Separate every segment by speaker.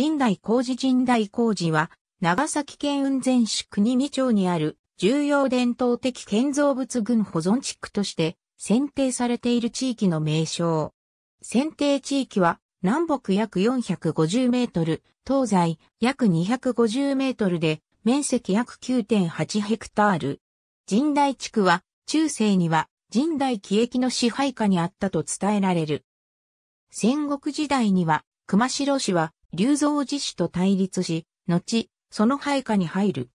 Speaker 1: 神代工事神代工事は、長崎県雲仙市国見町にある重要伝統的建造物群保存地区として選定されている地域の名称。選定地域は南北約450メートル、東西約250メートルで面積約9.8ヘクタール。神代地区は中世には神代気液の支配下にあったと伝えられる。戦国時代には熊城市は龍造寺氏と対立し、後、その配下に入る。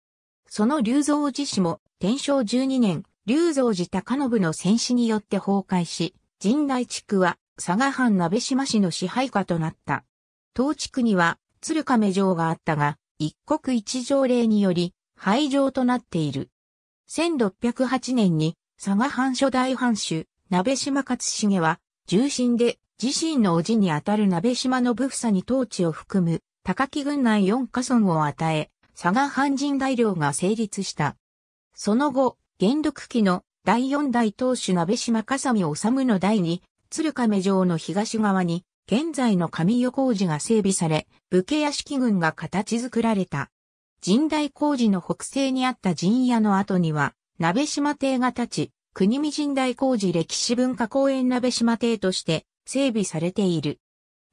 Speaker 1: その龍造寺氏も、天正12年、龍造寺高信の戦死によって崩壊し、神代地区は、佐賀藩鍋島市の支配下となった。当地区には、鶴亀城があったが、一国一条令により、廃城となっている。1608年に、佐賀藩初代藩主、鍋島勝重は、重臣で、自身の叔父にあたる鍋島信房に統治を含む高木軍内4カ村を与え、佐賀藩人大領が成立した。その後、元禄期の第4代当主鍋島笠見治の第二、鶴亀城の東側に、現在の上横工事が整備され、武家屋敷群が形作られた。神代工事の北西にあった陣屋の後には、鍋島邸が立ち、国見神代工事歴史文化公園鍋島邸として、整備されている。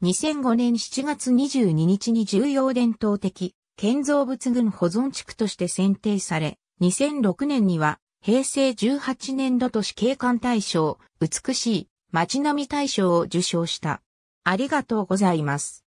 Speaker 1: 2005年7月22日に重要伝統的建造物群保存地区として選定され、2006年には平成18年度都市景観大賞、美しい街並み大賞を受賞した。ありがとうございます。